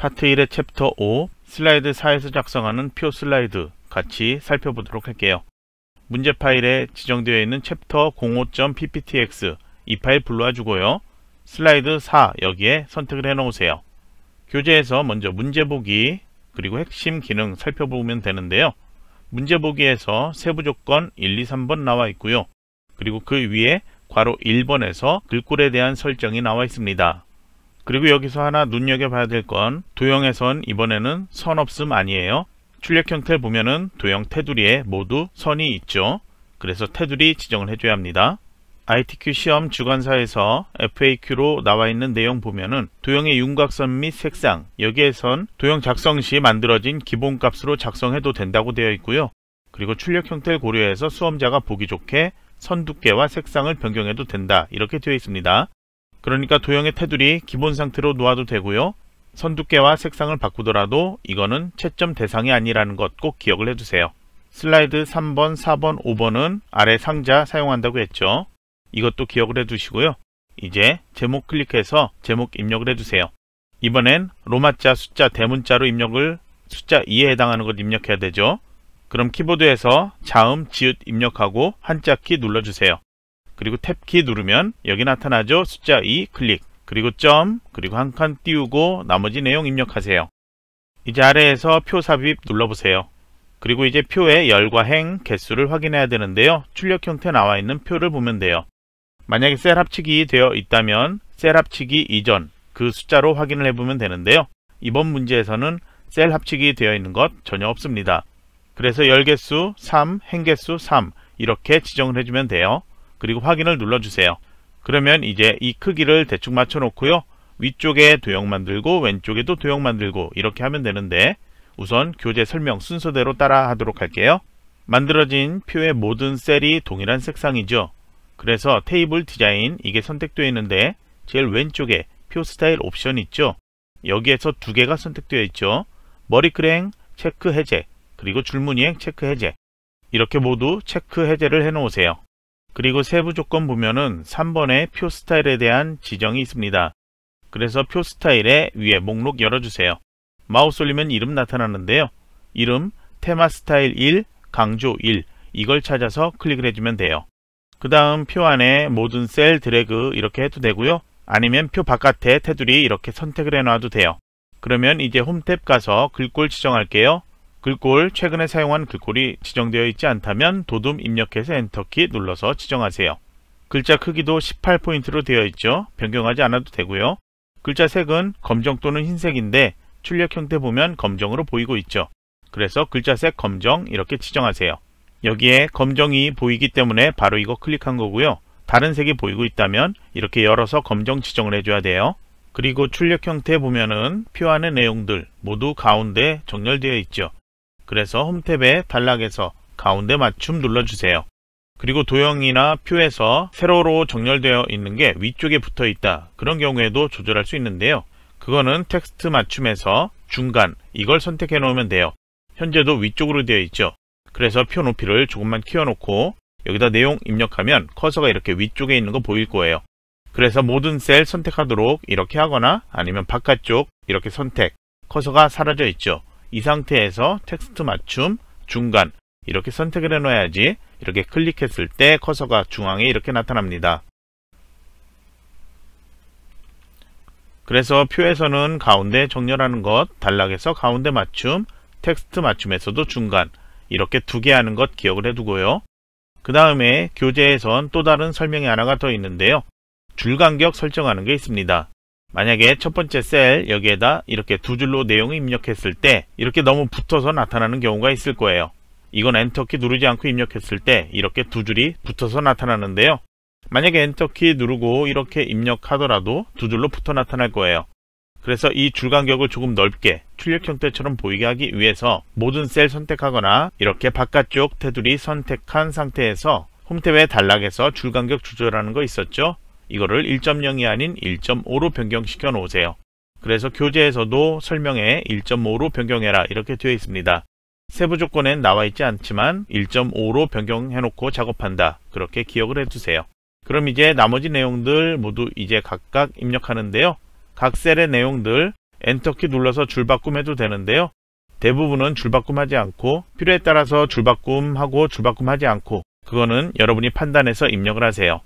파트 1의 챕터 5 슬라이드 4에서 작성하는 표 슬라이드 같이 살펴보도록 할게요. 문제 파일에 지정되어 있는 챕터 05.pptx 이 파일 불러와 주고요. 슬라이드 4 여기에 선택을 해 놓으세요. 교재에서 먼저 문제 보기 그리고 핵심 기능 살펴보면 되는데요. 문제 보기에서 세부 조건 1, 2, 3번 나와 있고요. 그리고 그 위에 괄호 1번에서 글꼴에 대한 설정이 나와 있습니다. 그리고 여기서 하나 눈여겨봐야 될 건 도형에선 이번에는 선 없음 아니에요. 출력 형태 를 보면은 도형 테두리에 모두 선이 있죠. 그래서 테두리 지정을 해줘야 합니다. ITQ 시험 주관사에서 FAQ로 나와 있는 내용 보면은 도형의 윤곽선 및 색상 여기에선 도형 작성 시 만들어진 기본값으로 작성해도 된다고 되어 있고요. 그리고 출력 형태를 고려해서 수험자가 보기 좋게 선 두께와 색상을 변경해도 된다 이렇게 되어 있습니다. 그러니까 도형의 테두리 기본 상태로 놓아도 되고요. 선 두께와 색상을 바꾸더라도 이거는 채점 대상이 아니라는 것 꼭 기억을 해두세요. 슬라이드 3번, 4번, 5번은 아래 상자 사용한다고 했죠. 이것도 기억을 해두시고요. 이제 제목 클릭해서 제목 입력을 해주세요. 이번엔 로마자 숫자 대문자로 입력을 숫자 2에 해당하는 것 입력해야 되죠. 그럼 키보드에서 자음, 지읒 입력하고 한자 키 눌러주세요. 그리고 탭키 누르면 여기 나타나죠. 숫자 2 클릭 그리고 점 그리고 한 칸 띄우고 나머지 내용 입력하세요. 이제 아래에서 표 삽입 눌러보세요. 그리고 이제 표의 열과 행, 개수를 확인해야 되는데요. 출력 형태 나와 있는 표를 보면 돼요. 만약에 셀 합치기 되어 있다면 셀 합치기 이전 그 숫자로 확인을 해보면 되는데요. 이번 문제에서는 셀 합치기 되어 있는 것 전혀 없습니다. 그래서 열개수 3, 행개수 3 이렇게 지정을 해주면 돼요. 그리고 확인을 눌러주세요. 그러면 이제 이 크기를 대충 맞춰놓고요. 위쪽에 도형 만들고 왼쪽에도 도형 만들고 이렇게 하면 되는데 우선 교재 설명 순서대로 따라 하도록 할게요. 만들어진 표의 모든 셀이 동일한 색상이죠. 그래서 테이블 디자인 이게 선택되어 있는데 제일 왼쪽에 표 스타일 옵션 있죠. 여기에서 두 개가 선택되어 있죠. 머리글행 체크 해제 그리고 줄무늬행 체크 해제 이렇게 모두 체크 해제를 해 놓으세요. 그리고 세부 조건 보면은 3번의표 스타일에 대한 지정이 있습니다. 그래서 표 스타일에 위에 목록 열어주세요. 마우스 올리면 이름 나타나는데요. 이름, 테마 스타일 1, 강조 1 이걸 찾아서 클릭을 해주면 돼요. 그 다음 표 안에 모든 셀 드래그 이렇게 해도 되고요. 아니면 표 바깥에 테두리 이렇게 선택을 해놔도 돼요. 그러면 이제 홈탭 가서 글꼴 지정할게요. 글꼴, 최근에 사용한 글꼴이 지정되어 있지 않다면 도둠 입력해서 엔터키 눌러서 지정하세요. 글자 크기도 18포인트로 되어 있죠. 변경하지 않아도 되고요. 글자 색은 검정 또는 흰색인데 출력 형태 보면 검정으로 보이고 있죠. 그래서 글자색 검정 이렇게 지정하세요. 여기에 검정이 보이기 때문에 바로 이거 클릭한 거고요. 다른 색이 보이고 있다면 이렇게 열어서 검정 지정을 해줘야 돼요. 그리고 출력 형태 보면은 표하는 내용들 모두 가운데 정렬되어 있죠. 그래서 홈탭의 단락에서 가운데 맞춤 눌러주세요. 그리고 도형이나 표에서 세로로 정렬되어 있는 게 위쪽에 붙어 있다. 그런 경우에도 조절할 수 있는데요. 그거는 텍스트 맞춤에서 중간 이걸 선택해 놓으면 돼요. 현재도 위쪽으로 되어 있죠. 그래서 표 높이를 조금만 키워놓고 여기다 내용 입력하면 커서가 이렇게 위쪽에 있는 거 보일 거예요. 그래서 모든 셀 선택하도록 이렇게 하거나 아니면 바깥쪽 이렇게 선택 커서가 사라져 있죠. 이 상태에서 텍스트 맞춤, 중간 이렇게 선택을 해놓아야지 이렇게 클릭했을 때 커서가 중앙에 이렇게 나타납니다. 그래서 표에서는 가운데 정렬하는 것, 단락에서 가운데 맞춤, 텍스트 맞춤에서도 중간 이렇게 두 개 하는 것 기억을 해두고요. 그 다음에 교재에선 또 다른 설명이 하나가 더 있는데요. 줄 간격 설정하는 게 있습니다. 만약에 첫 번째 셀 여기에다 이렇게 두 줄로 내용을 입력했을 때 이렇게 너무 붙어서 나타나는 경우가 있을 거예요. 이건 엔터키 누르지 않고 입력했을 때 이렇게 두 줄이 붙어서 나타나는데요. 만약에 엔터키 누르고 이렇게 입력하더라도 두 줄로 붙어 나타날 거예요. 그래서 이 줄 간격을 조금 넓게 출력 형태처럼 보이게 하기 위해서 모든 셀 선택하거나 이렇게 바깥쪽 테두리 선택한 상태에서 홈탭의 단락에서 줄 간격 조절하는 거 있었죠? 이거를 1.0이 아닌 1.5로 변경시켜 놓으세요. 그래서 교재에서도 설명에 1.5로 변경해라 이렇게 되어 있습니다. 세부 조건엔 나와 있지 않지만 1.5로 변경해 놓고 작업한다 그렇게 기억을 해두세요. 그럼 이제 나머지 내용들 모두 이제 각각 입력하는데요. 각 셀의 내용들 엔터키 눌러서 줄바꿈 해도 되는데요. 대부분은 줄바꿈 하지 않고 필요에 따라서 줄바꿈 하고 줄바꿈 하지 않고 그거는 여러분이 판단해서 입력을 하세요.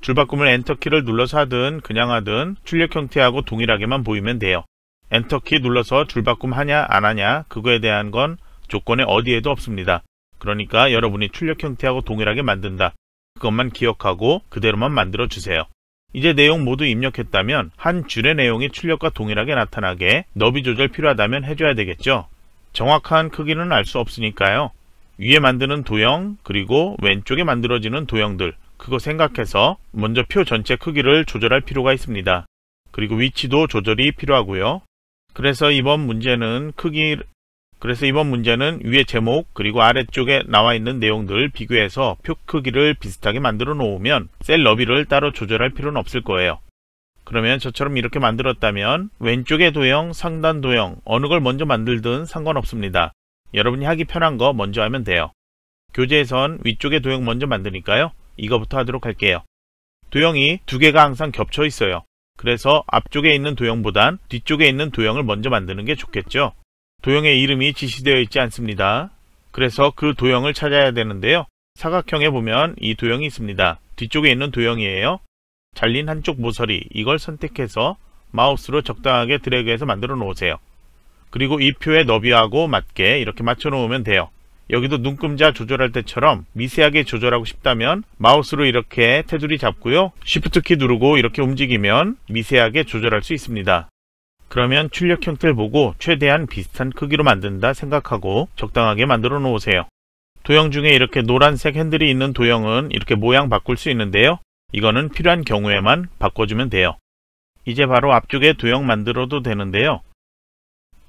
줄바꿈을 엔터키를 눌러서 하든 그냥 하든 출력 형태하고 동일하게만 보이면 돼요. 엔터키 눌러서 줄바꿈 하냐 안 하냐 그거에 대한 건 조건에 어디에도 없습니다. 그러니까 여러분이 출력 형태하고 동일하게 만든다. 그것만 기억하고 그대로만 만들어주세요. 이제 내용 모두 입력했다면 한 줄의 내용이 출력과 동일하게 나타나게 너비 조절 필요하다면 해줘야 되겠죠. 정확한 크기는 알 수 없으니까요. 위에 만드는 도형 그리고 왼쪽에 만들어지는 도형들 그거 생각해서 먼저 표 전체 크기를 조절할 필요가 있습니다. 그리고 위치도 조절이 필요하고요. 그래서 이번 문제는 크기 그래서 이번 문제는 위에 제목 그리고 아래쪽에 나와 있는 내용들 비교해서 표 크기를 비슷하게 만들어 놓으면 셀 너비를 따로 조절할 필요는 없을 거예요. 그러면 저처럼 이렇게 만들었다면 왼쪽의 도형, 상단 도형 어느 걸 먼저 만들든 상관없습니다. 여러분이 하기 편한 거 먼저 하면 돼요. 교재에선 위쪽의 도형 먼저 만드니까요. 이거부터 하도록 할게요. 도형이 두 개가 항상 겹쳐 있어요. 그래서 앞쪽에 있는 도형보단 뒤쪽에 있는 도형을 먼저 만드는 게 좋겠죠. 도형의 이름이 지시되어 있지 않습니다. 그래서 그 도형을 찾아야 되는데요. 사각형에 보면 이 도형이 있습니다. 뒤쪽에 있는 도형이에요. 잘린 한쪽 모서리 이걸 선택해서 마우스로 적당하게 드래그해서 만들어 놓으세요. 그리고 이 표의 너비하고 맞게 이렇게 맞춰 놓으면 돼요. 여기도 눈금자 조절할 때처럼 미세하게 조절하고 싶다면 마우스로 이렇게 테두리 잡고요. 쉬프트키 누르고 이렇게 움직이면 미세하게 조절할 수 있습니다. 그러면 출력 형태를 보고 최대한 비슷한 크기로 만든다 생각하고 적당하게 만들어 놓으세요. 도형 중에 이렇게 노란색 핸들이 있는 도형은 이렇게 모양 바꿀 수 있는데요. 이거는 필요한 경우에만 바꿔주면 돼요. 이제 바로 앞쪽에 도형 만들어도 되는데요.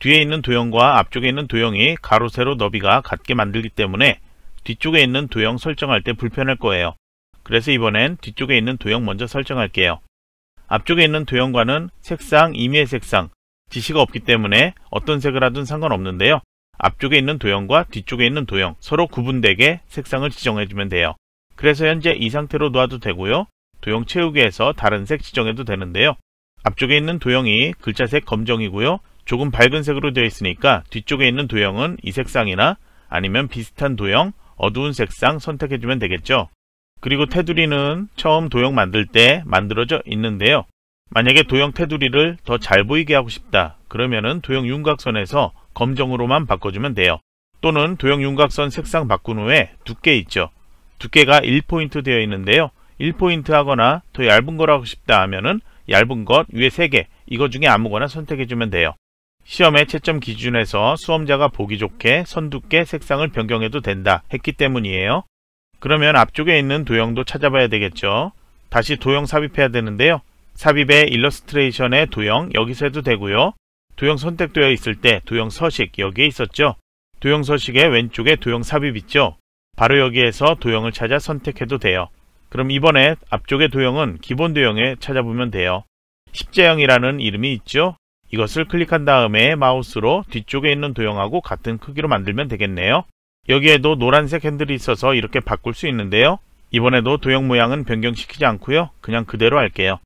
뒤에 있는 도형과 앞쪽에 있는 도형이 가로 세로 너비가 같게 만들기 때문에 뒤쪽에 있는 도형 설정할 때 불편할 거예요. 그래서 이번엔 뒤쪽에 있는 도형 먼저 설정할게요. 앞쪽에 있는 도형과는 색상, 임의의 색상, 지시가 없기 때문에 어떤 색을 하든 상관없는데요. 앞쪽에 있는 도형과 뒤쪽에 있는 도형 서로 구분되게 색상을 지정해주면 돼요. 그래서 현재 이 상태로 놓아도 되고요. 도형 채우기에서 다른 색 지정해도 되는데요. 앞쪽에 있는 도형이 글자색 검정이고요. 조금 밝은 색으로 되어 있으니까 뒤쪽에 있는 도형은 이 색상이나 아니면 비슷한 도형, 어두운 색상 선택해주면 되겠죠. 그리고 테두리는 처음 도형 만들 때 만들어져 있는데요. 만약에 도형 테두리를 더 잘 보이게 하고 싶다 그러면은 도형 윤곽선에서 검정으로만 바꿔주면 돼요. 또는 도형 윤곽선 색상 바꾼 후에 두께 있죠. 두께가 1포인트 되어 있는데요. 1포인트 하거나 더 얇은 거라고 싶다 하면은 얇은 것 위에 3개 이거 중에 아무거나 선택해주면 돼요. 시험의 채점 기준에서 수험자가 보기 좋게 선 두께, 색상을 변경해도 된다 했기 때문이에요. 그러면 앞쪽에 있는 도형도 찾아봐야 되겠죠. 다시 도형 삽입해야 되는데요. 삽입에 일러스트레이션의 도형 여기서 해도 되고요. 도형 선택되어 있을 때 도형 서식 여기에 있었죠. 도형 서식의 왼쪽에 도형 삽입 있죠. 바로 여기에서 도형을 찾아 선택해도 돼요. 그럼 이번에 앞쪽의 도형은 기본 도형에 찾아보면 돼요. 십자형이라는 이름이 있죠. 이것을 클릭한 다음에 마우스로 뒤쪽에 있는 도형하고 같은 크기로 만들면 되겠네요. 여기에도 노란색 핸들이 있어서 이렇게 바꿀 수 있는데요. 이번에도 도형 모양은 변경시키지 않고요. 그냥 그대로 할게요.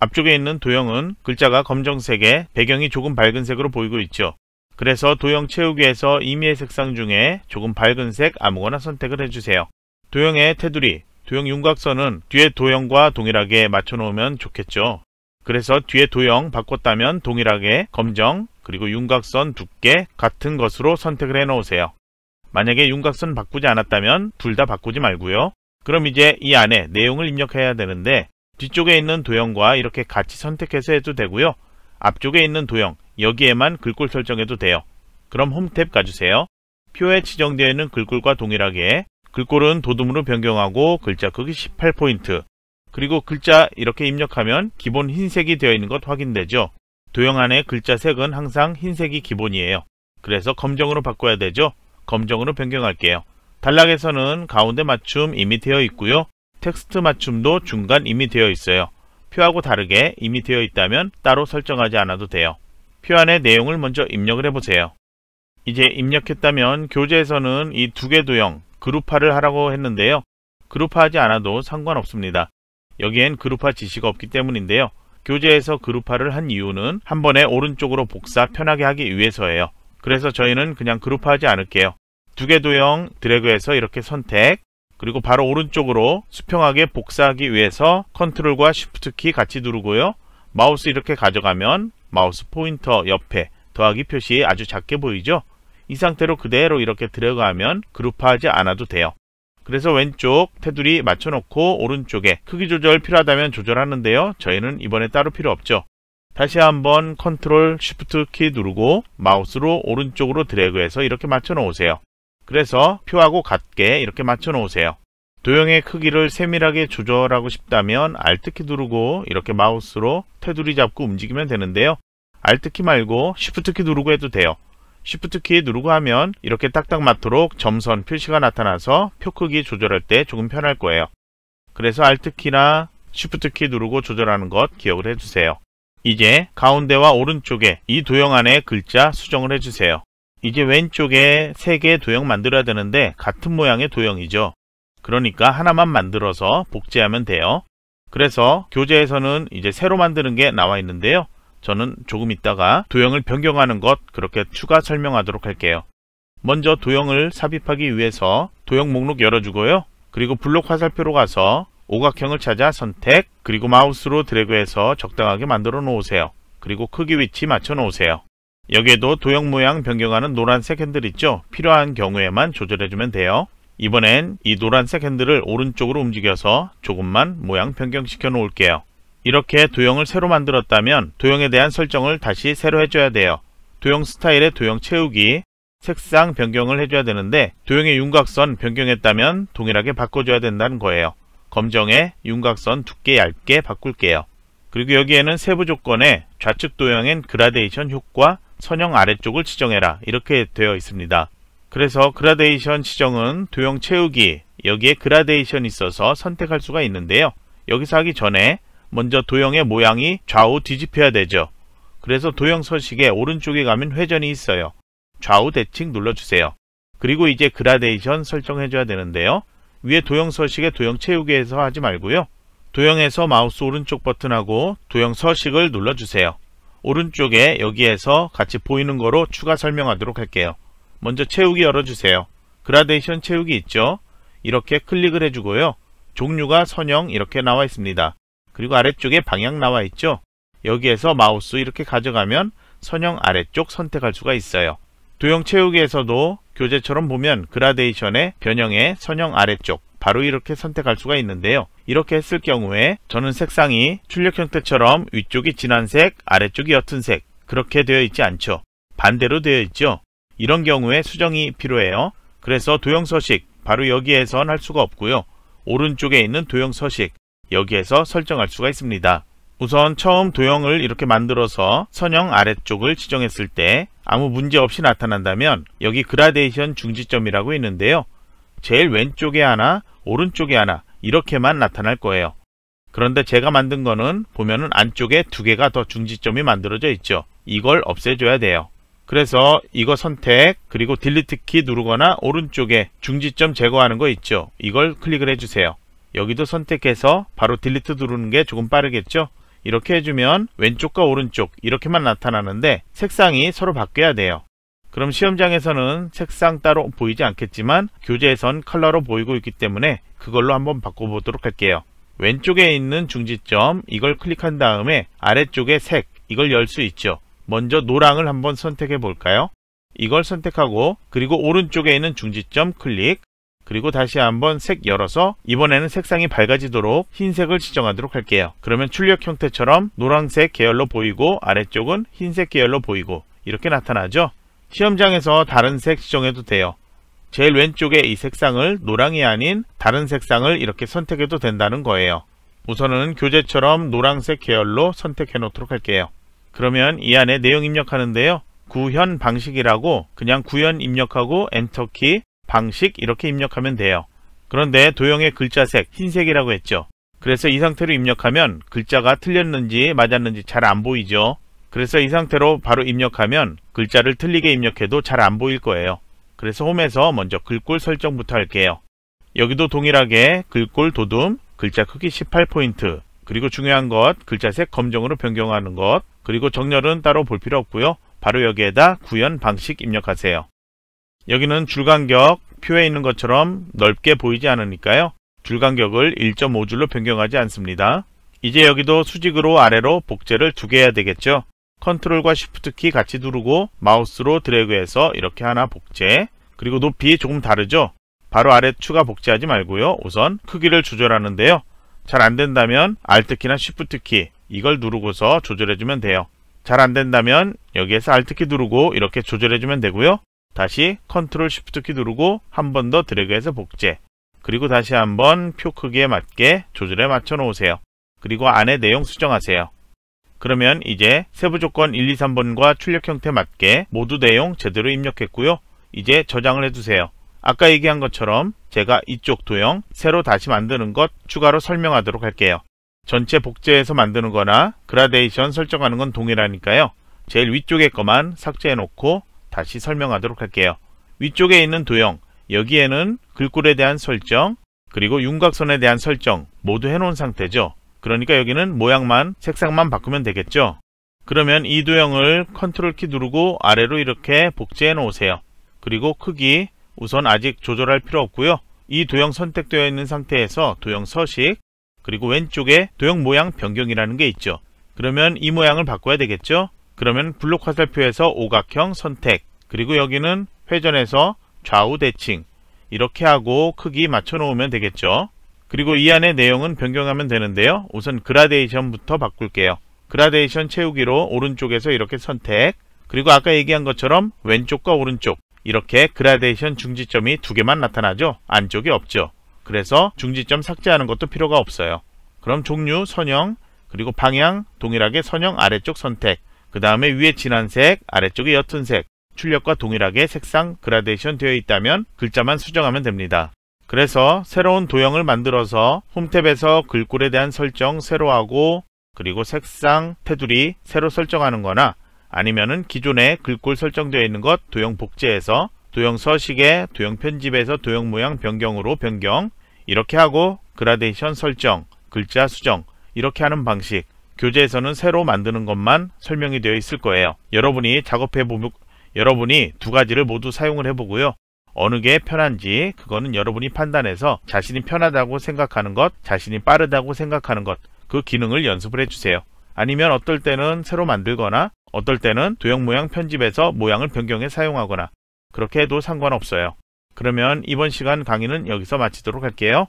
앞쪽에 있는 도형은 글자가 검정색에 배경이 조금 밝은 색으로 보이고 있죠. 그래서 도형 채우기에서 임의의 색상 중에 조금 밝은 색 아무거나 선택을 해주세요. 도형의 테두리, 도형 윤곽선은 뒤에 도형과 동일하게 맞춰놓으면 좋겠죠. 그래서 뒤에 도형 바꿨다면 동일하게 검정 그리고 윤곽선 두께 같은 것으로 선택을 해 놓으세요. 만약에 윤곽선 바꾸지 않았다면 둘 다 바꾸지 말고요. 그럼 이제 이 안에 내용을 입력해야 되는데 뒤쪽에 있는 도형과 이렇게 같이 선택해서 해도 되고요. 앞쪽에 있는 도형 여기에만 글꼴 설정해도 돼요. 그럼 홈탭 가주세요. 표에 지정되어 있는 글꼴과 동일하게 글꼴은 도둠으로 변경하고 글자 크기 18포인트, 그리고 글자 이렇게 입력하면 기본 흰색이 되어 있는 것 확인되죠. 도형안에 글자 색은 항상 흰색이 기본이에요. 그래서 검정으로 바꿔야 되죠. 검정으로 변경할게요. 단락에서는 가운데 맞춤 이미 되어 있고요. 텍스트 맞춤도 중간 이미 되어 있어요. 표하고 다르게 이미 되어 있다면 따로 설정하지 않아도 돼요. 표안에 내용을 먼저 입력을 해보세요. 이제 입력했다면 교재에서는 이 두 개 도형 그룹화를 하라고 했는데요. 그룹화하지 않아도 상관없습니다. 여기엔 그룹화 지시가 없기 때문인데요. 교재에서 그룹화를 한 이유는 한 번에 오른쪽으로 복사 편하게 하기 위해서예요. 그래서 저희는 그냥 그룹화하지 않을게요. 두 개 도형 드래그해서 이렇게 선택 그리고 바로 오른쪽으로 수평하게 복사하기 위해서 컨트롤과 쉬프트 키 같이 누르고요. 마우스 이렇게 가져가면 마우스 포인터 옆에 더하기 표시 아주 작게 보이죠? 이 상태로 그대로 이렇게 드래그하면 그룹화하지 않아도 돼요. 그래서 왼쪽 테두리 맞춰놓고 오른쪽에 크기 조절 필요하다면 조절하는데요. 저희는 이번에 따로 필요 없죠. 다시 한번 컨트롤 쉬프트 키 누르고 마우스로 오른쪽으로 드래그해서 이렇게 맞춰 놓으세요. 그래서 표하고 같게 이렇게 맞춰 놓으세요. 도형의 크기를 세밀하게 조절하고 싶다면 Alt키 누르고 이렇게 마우스로 테두리 잡고 움직이면 되는데요. Alt키 말고 Shift키 누르고 해도 돼요. Shift 키 누르고 하면 이렇게 딱딱 맞도록 점선 표시가 나타나서 표 크기 조절할 때 조금 편할 거예요. 그래서 Alt 키나 Shift 키 누르고 조절하는 것 기억을 해주세요. 이제 가운데와 오른쪽에 이 도형 안에 글자 수정을 해주세요. 이제 왼쪽에 3개의 도형 만들어야 되는데 같은 모양의 도형이죠. 그러니까 하나만 만들어서 복제하면 돼요. 그래서 교재에서는 이제 새로 만드는 게 나와 있는데요. 저는 조금 있다가 도형을 변경하는 것 그렇게 추가 설명하도록 할게요. 먼저 도형을 삽입하기 위해서 도형 목록 열어주고요. 그리고 블록 화살표로 가서 오각형을 찾아 선택 그리고 마우스로 드래그해서 적당하게 만들어 놓으세요. 그리고 크기 위치 맞춰 놓으세요. 여기에도 도형 모양 변경하는 노란색 핸들 있죠? 필요한 경우에만 조절해주면 돼요. 이번엔 이 노란색 핸들을 오른쪽으로 움직여서 조금만 모양 변경시켜 놓을게요. 이렇게 도형을 새로 만들었다면 도형에 대한 설정을 다시 새로 해줘야 돼요. 도형 스타일의 도형 채우기, 색상 변경을 해줘야 되는데 도형의 윤곽선 변경했다면 동일하게 바꿔줘야 된다는 거예요. 검정에 윤곽선 두께 얇게 바꿀게요. 그리고 여기에는 세부 조건에 좌측 도형엔 그라데이션 효과, 선형 아래쪽을 지정해라 이렇게 되어 있습니다. 그래서 그라데이션 지정은 도형 채우기, 여기에 그라데이션이 있어서 선택할 수가 있는데요. 여기서 하기 전에 먼저 도형의 모양이 좌우 뒤집혀야 되죠. 그래서 도형 서식에 오른쪽에 가면 회전이 있어요. 좌우 대칭 눌러주세요. 그리고 이제 그라데이션 설정해줘야 되는데요. 위에 도형 서식의 도형 채우기에서 하지 말고요. 도형에서 마우스 오른쪽 버튼하고 도형 서식을 눌러주세요. 오른쪽에 여기에서 같이 보이는 거로 추가 설명하도록 할게요. 먼저 채우기 열어주세요. 그라데이션 채우기 있죠? 이렇게 클릭을 해주고요. 종류가 선형 이렇게 나와 있습니다. 그리고 아래쪽에 방향 나와 있죠. 여기에서 마우스 이렇게 가져가면 선형 아래쪽 선택할 수가 있어요. 도형 채우기에서도 교재처럼 보면 그라데이션의 변형의 선형 아래쪽 바로 이렇게 선택할 수가 있는데요. 이렇게 했을 경우에 저는 색상이 출력 형태처럼 위쪽이 진한색, 아래쪽이 옅은색 그렇게 되어 있지 않죠. 반대로 되어 있죠. 이런 경우에 수정이 필요해요. 그래서 도형 서식 바로 여기에선 할 수가 없고요. 오른쪽에 있는 도형 서식 여기에서 설정할 수가 있습니다. 우선 처음 도형을 이렇게 만들어서 선형 아래쪽을 지정했을 때 아무 문제 없이 나타난다면 여기 그라데이션 중지점이라고 있는데요. 제일 왼쪽에 하나, 오른쪽에 하나 이렇게만 나타날 거예요. 그런데 제가 만든 거는 보면은 안쪽에 두 개가 더 중지점이 만들어져 있죠. 이걸 없애줘야 돼요. 그래서 이거 선택 그리고 딜리트 키 누르거나 오른쪽에 중지점 제거하는 거 있죠. 이걸 클릭을 해주세요. 여기도 선택해서 바로 딜리트 누르는 게 조금 빠르겠죠? 이렇게 해주면 왼쪽과 오른쪽 이렇게만 나타나는데 색상이 서로 바뀌어야 돼요. 그럼 시험장에서는 색상 따로 보이지 않겠지만 교재에선 컬러로 보이고 있기 때문에 그걸로 한번 바꿔보도록 할게요. 왼쪽에 있는 중지점 이걸 클릭한 다음에 아래쪽에 색 이걸 열 수 있죠. 먼저 노랑을 한번 선택해 볼까요? 이걸 선택하고 그리고 오른쪽에 있는 중지점 클릭 그리고 다시 한번 색 열어서 이번에는 색상이 밝아지도록 흰색을 지정하도록 할게요. 그러면 출력 형태처럼 노란색 계열로 보이고 아래쪽은 흰색 계열로 보이고 이렇게 나타나죠. 시험장에서 다른 색 지정해도 돼요. 제일 왼쪽에 이 색상을 노랑이 아닌 다른 색상을 이렇게 선택해도 된다는 거예요. 우선은 교재처럼 노란색 계열로 선택해 놓도록 할게요. 그러면 이 안에 내용 입력하는데요. 구현 방식이라고 그냥 구현 입력하고 엔터키 방식 이렇게 입력하면 돼요. 그런데 도형의 글자색 흰색이라고 했죠. 그래서 이 상태로 입력하면 글자가 틀렸는지 맞았는지 잘 안 보이죠. 그래서 이 상태로 바로 입력하면 글자를 틀리게 입력해도 잘 안 보일 거예요. 그래서 홈에서 먼저 글꼴 설정부터 할게요. 여기도 동일하게 글꼴 도둠, 글자 크기 18포인트, 그리고 중요한 것 글자색 검정으로 변경하는 것, 그리고 정렬은 따로 볼 필요 없고요. 바로 여기에다 구현 방식 입력하세요. 여기는 줄간격 표에 있는 것처럼 넓게 보이지 않으니까요. 줄간격을 1.5줄로 변경하지 않습니다. 이제 여기도 수직으로 아래로 복제를 두 개 해야 되겠죠. 컨트롤과 시프트 키 같이 누르고 마우스로 드래그해서 이렇게 하나 복제 그리고 높이 조금 다르죠? 바로 아래 추가 복제하지 말고요. 우선 크기를 조절하는데요. 잘 안된다면 Alt키나 Shift키 이걸 누르고서 조절해주면 돼요. 잘 안된다면 여기에서 Alt키 누르고 이렇게 조절해주면 되고요. 다시 컨트롤 쉬프트 키 누르고 한 번 더 드래그해서 복제 그리고 다시 한 번 표 크기에 맞게 조절에 맞춰 놓으세요. 그리고 안에 내용 수정하세요. 그러면 이제 세부 조건 1, 2, 3번과 출력 형태 맞게 모두 내용 제대로 입력했고요. 이제 저장을 해두세요. 아까 얘기한 것처럼 제가 이쪽 도형 새로 다시 만드는 것 추가로 설명하도록 할게요. 전체 복제해서 만드는 거나 그라데이션 설정하는 건 동일하니까요. 제일 위쪽에 것만 삭제해 놓고 다시 설명하도록 할게요. 위쪽에 있는 도형, 여기에는 글꼴에 대한 설정, 그리고 윤곽선에 대한 설정 모두 해놓은 상태죠. 그러니까 여기는 모양만, 색상만 바꾸면 되겠죠. 그러면 이 도형을 컨트롤 키 누르고 아래로 이렇게 복제해 놓으세요. 그리고 크기, 우선 아직 조절할 필요 없고요. 이 도형 선택되어 있는 상태에서 도형 서식, 그리고 왼쪽에 도형 모양 변경이라는 게 있죠. 그러면 이 모양을 바꿔야 되겠죠? 그러면 블록 화살표에서 오각형 선택 그리고 여기는 회전에서 좌우 대칭 이렇게 하고 크기 맞춰 놓으면 되겠죠. 그리고 이안에 내용은 변경하면 되는데요. 우선 그라데이션부터 바꿀게요. 그라데이션 채우기로 오른쪽에서 이렇게 선택 그리고 아까 얘기한 것처럼 왼쪽과 오른쪽 이렇게 그라데이션 중지점이 두 개만 나타나죠. 안쪽이 없죠. 그래서 중지점 삭제하는 것도 필요가 없어요. 그럼 종류, 선형, 그리고 방향 동일하게 선형 아래쪽 선택 그 다음에 위에 진한 색, 아래쪽에 옅은 색, 출력과 동일하게 색상 그라데이션 되어 있다면 글자만 수정하면 됩니다. 그래서 새로운 도형을 만들어서 홈탭에서 글꼴에 대한 설정 새로 하고 그리고 색상, 테두리 새로 설정하는 거나 아니면은 기존에 글꼴 설정되어 있는 것 도형 복제해서 도형 서식에 도형 편집에서 도형 모양 변경으로 변경 이렇게 하고 그라데이션 설정, 글자 수정 이렇게 하는 방식 교재에서는 새로 만드는 것만 설명이 되어 있을 거예요. 여러분이 작업해 보면 여러분이 두 가지를 모두 사용을 해보고요. 어느 게 편한지 그거는 여러분이 판단해서 자신이 편하다고 생각하는 것, 자신이 빠르다고 생각하는 것, 그 기능을 연습을 해주세요. 아니면 어떨 때는 새로 만들거나 어떨 때는 도형 모양 편집에서 모양을 변경해 사용하거나 그렇게 해도 상관없어요. 그러면 이번 시간 강의는 여기서 마치도록 할게요.